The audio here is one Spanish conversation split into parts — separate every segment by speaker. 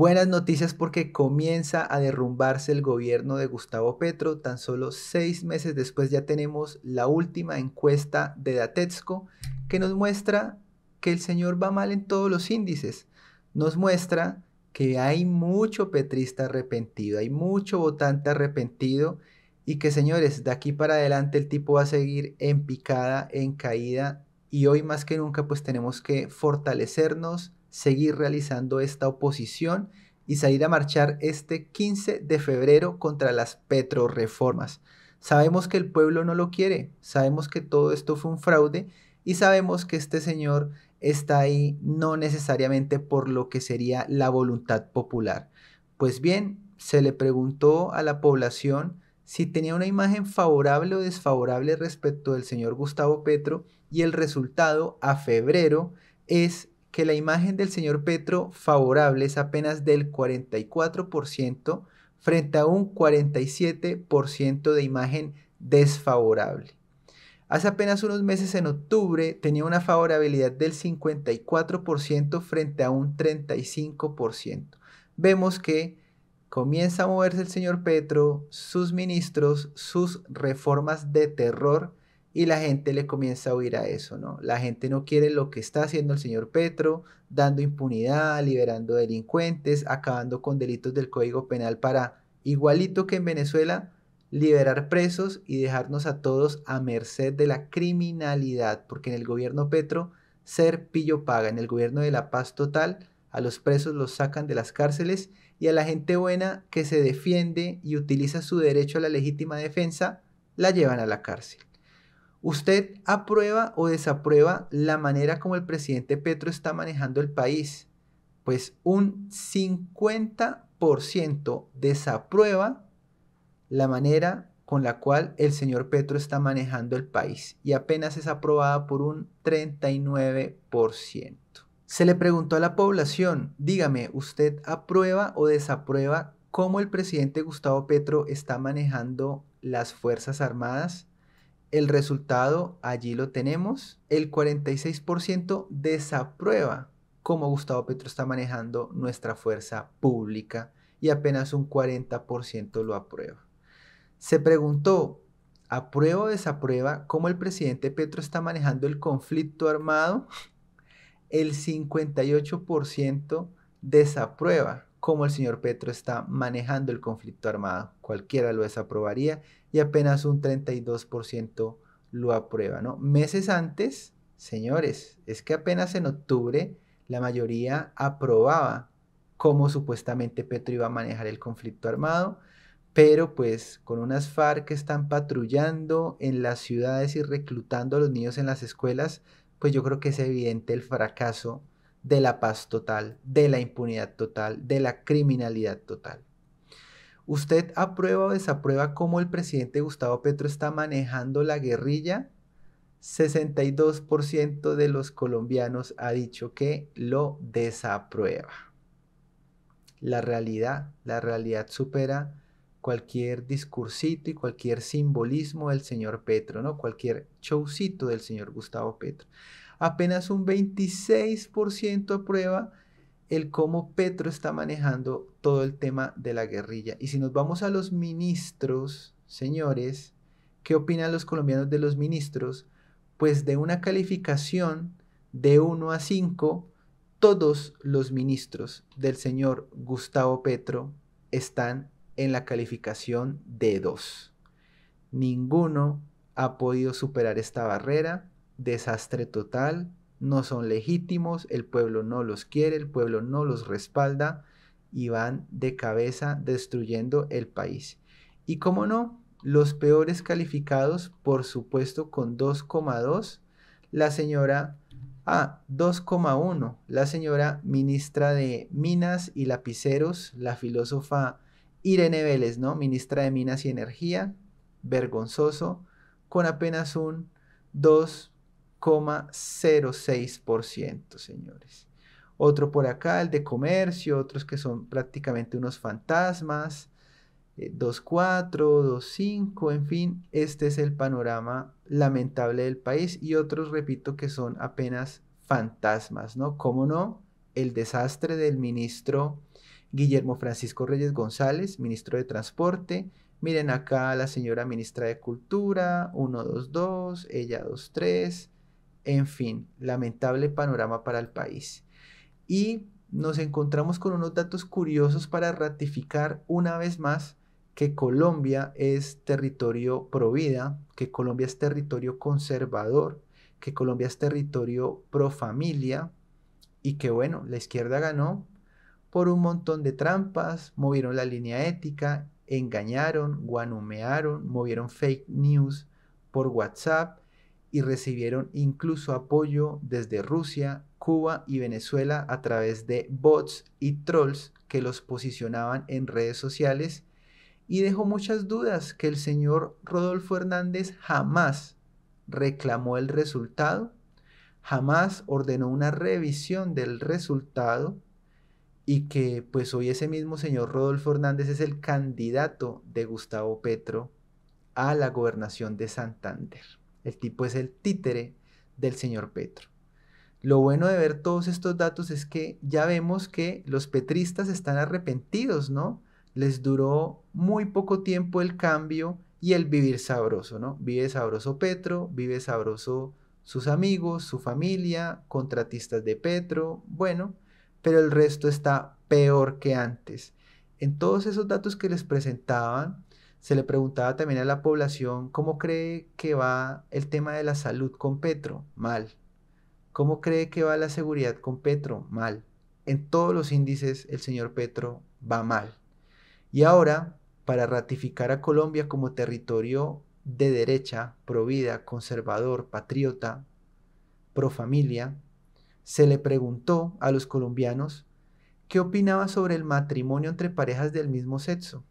Speaker 1: Buenas noticias porque comienza a derrumbarse el gobierno de Gustavo Petro. Tan solo seis meses después ya tenemos la última encuesta de datetsco que nos muestra que el señor va mal en todos los índices. Nos muestra que hay mucho petrista arrepentido, hay mucho votante arrepentido y que señores, de aquí para adelante el tipo va a seguir en picada, en caída y hoy más que nunca pues tenemos que fortalecernos seguir realizando esta oposición y salir a marchar este 15 de febrero contra las Reformas Sabemos que el pueblo no lo quiere, sabemos que todo esto fue un fraude y sabemos que este señor está ahí no necesariamente por lo que sería la voluntad popular. Pues bien, se le preguntó a la población si tenía una imagen favorable o desfavorable respecto del señor Gustavo Petro y el resultado a febrero es la imagen del señor Petro favorable es apenas del 44% frente a un 47% de imagen desfavorable. Hace apenas unos meses en octubre tenía una favorabilidad del 54% frente a un 35%. Vemos que comienza a moverse el señor Petro, sus ministros, sus reformas de terror y la gente le comienza a huir a eso, ¿no? La gente no quiere lo que está haciendo el señor Petro, dando impunidad, liberando delincuentes, acabando con delitos del Código Penal para, igualito que en Venezuela, liberar presos y dejarnos a todos a merced de la criminalidad, porque en el gobierno Petro ser pillo paga, en el gobierno de la paz total, a los presos los sacan de las cárceles y a la gente buena que se defiende y utiliza su derecho a la legítima defensa, la llevan a la cárcel. ¿Usted aprueba o desaprueba la manera como el presidente Petro está manejando el país? Pues un 50% desaprueba la manera con la cual el señor Petro está manejando el país y apenas es aprobada por un 39%. Se le preguntó a la población, dígame, ¿usted aprueba o desaprueba cómo el presidente Gustavo Petro está manejando las Fuerzas Armadas? El resultado allí lo tenemos. El 46% desaprueba cómo Gustavo Petro está manejando nuestra fuerza pública y apenas un 40% lo aprueba. Se preguntó, ¿aprueba o desaprueba cómo el presidente Petro está manejando el conflicto armado? El 58% desaprueba cómo el señor Petro está manejando el conflicto armado. Cualquiera lo desaprobaría y apenas un 32% lo aprueba, Meses antes, señores, es que apenas en octubre la mayoría aprobaba cómo supuestamente Petro iba a manejar el conflicto armado, pero pues con unas FARC que están patrullando en las ciudades y reclutando a los niños en las escuelas, pues yo creo que es evidente el fracaso de la paz total, de la impunidad total, de la criminalidad total. ¿Usted aprueba o desaprueba cómo el presidente Gustavo Petro está manejando la guerrilla? 62% de los colombianos ha dicho que lo desaprueba. La realidad, la realidad supera cualquier discursito y cualquier simbolismo del señor Petro, ¿no? Cualquier showcito del señor Gustavo Petro apenas un 26% aprueba el cómo Petro está manejando todo el tema de la guerrilla. Y si nos vamos a los ministros, señores, ¿qué opinan los colombianos de los ministros? Pues de una calificación de 1 a 5, todos los ministros del señor Gustavo Petro están en la calificación de 2. Ninguno ha podido superar esta barrera desastre total, no son legítimos, el pueblo no los quiere, el pueblo no los respalda y van de cabeza destruyendo el país. Y cómo no, los peores calificados, por supuesto, con 2,2, la señora Ah, 2,1. La señora ministra de Minas y Lapiceros, la filósofa Irene Vélez, ¿no? Ministra de Minas y Energía, vergonzoso, con apenas un 2 0,06%, señores. Otro por acá, el de comercio, otros que son prácticamente unos fantasmas. Eh, cuatro 2,4, 2,5, en fin, este es el panorama lamentable del país y otros, repito, que son apenas fantasmas, ¿no? ¿Cómo no? El desastre del ministro Guillermo Francisco Reyes González, ministro de Transporte, Miren acá la señora ministra de Cultura, dos ella 23, en fin, lamentable panorama para el país. Y nos encontramos con unos datos curiosos para ratificar una vez más que Colombia es territorio pro vida que Colombia es territorio conservador, que Colombia es territorio pro familia y que bueno, la izquierda ganó por un montón de trampas, movieron la línea ética, engañaron, guanumearon, movieron fake news por WhatsApp y recibieron incluso apoyo desde Rusia, Cuba y Venezuela a través de bots y trolls que los posicionaban en redes sociales y dejó muchas dudas que el señor Rodolfo Hernández jamás reclamó el resultado, jamás ordenó una revisión del resultado y que pues hoy ese mismo señor Rodolfo Hernández es el candidato de Gustavo Petro a la gobernación de Santander. El tipo es el títere del señor Petro. Lo bueno de ver todos estos datos es que ya vemos que los petristas están arrepentidos, ¿no? Les duró muy poco tiempo el cambio y el vivir sabroso, ¿no? Vive sabroso Petro, vive sabroso sus amigos, su familia, contratistas de Petro, bueno, pero el resto está peor que antes. En todos esos datos que les presentaban, se le preguntaba también a la población cómo cree que va el tema de la salud con Petro, mal. ¿Cómo cree que va la seguridad con Petro? Mal. En todos los índices el señor Petro va mal. Y ahora, para ratificar a Colombia como territorio de derecha, provida, conservador, patriota, pro familia, se le preguntó a los colombianos qué opinaba sobre el matrimonio entre parejas del mismo sexo.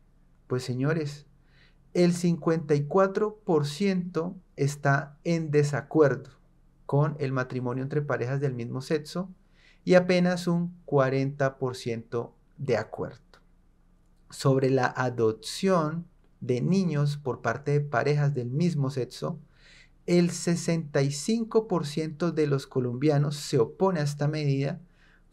Speaker 1: Pues señores, el 54% está en desacuerdo con el matrimonio entre parejas del mismo sexo y apenas un 40% de acuerdo. Sobre la adopción de niños por parte de parejas del mismo sexo, el 65% de los colombianos se opone a esta medida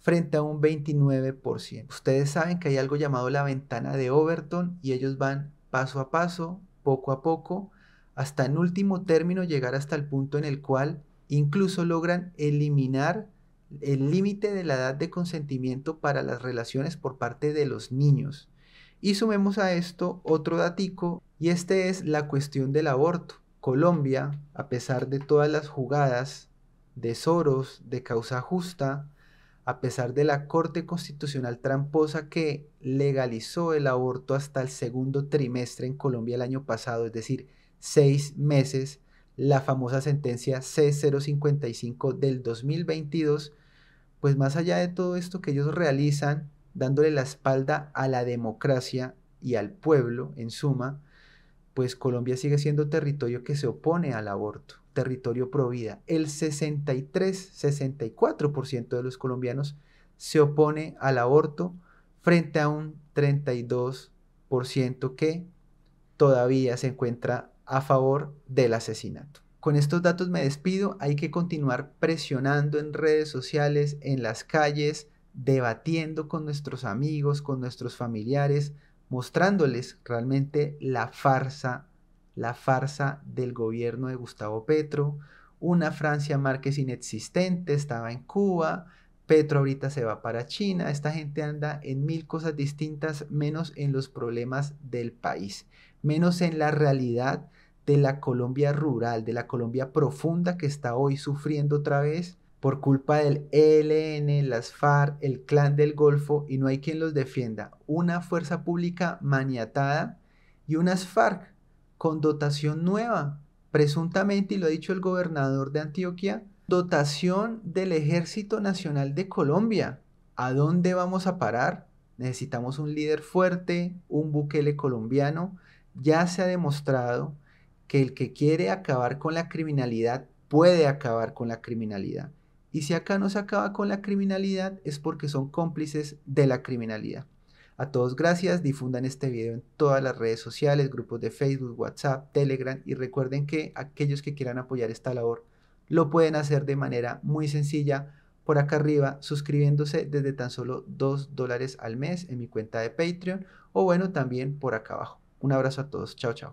Speaker 1: frente a un 29%. Ustedes saben que hay algo llamado la ventana de Overton y ellos van paso a paso, poco a poco, hasta en último término llegar hasta el punto en el cual incluso logran eliminar el límite de la edad de consentimiento para las relaciones por parte de los niños. Y sumemos a esto otro datico y este es la cuestión del aborto. Colombia, a pesar de todas las jugadas tesoros, de causa justa, a pesar de la Corte Constitucional tramposa que legalizó el aborto hasta el segundo trimestre en Colombia el año pasado, es decir, seis meses, la famosa sentencia C055 del 2022, pues más allá de todo esto que ellos realizan, dándole la espalda a la democracia y al pueblo en suma, pues Colombia sigue siendo territorio que se opone al aborto territorio Provida. El 63-64% de los colombianos se opone al aborto frente a un 32% que todavía se encuentra a favor del asesinato. Con estos datos me despido, hay que continuar presionando en redes sociales, en las calles, debatiendo con nuestros amigos, con nuestros familiares, mostrándoles realmente la farsa la farsa del gobierno de Gustavo Petro, una Francia Márquez inexistente, estaba en Cuba, Petro ahorita se va para China, esta gente anda en mil cosas distintas, menos en los problemas del país, menos en la realidad de la Colombia rural, de la Colombia profunda que está hoy sufriendo otra vez por culpa del ELN, las FARC, el clan del Golfo, y no hay quien los defienda. Una fuerza pública maniatada y unas FARC con dotación nueva, presuntamente, y lo ha dicho el gobernador de Antioquia, dotación del Ejército Nacional de Colombia. ¿A dónde vamos a parar? Necesitamos un líder fuerte, un buquele colombiano. Ya se ha demostrado que el que quiere acabar con la criminalidad puede acabar con la criminalidad. Y si acá no se acaba con la criminalidad es porque son cómplices de la criminalidad. A todos gracias, difundan este video en todas las redes sociales, grupos de Facebook, WhatsApp, Telegram y recuerden que aquellos que quieran apoyar esta labor lo pueden hacer de manera muy sencilla por acá arriba suscribiéndose desde tan solo 2 dólares al mes en mi cuenta de Patreon o bueno también por acá abajo. Un abrazo a todos, chao chao.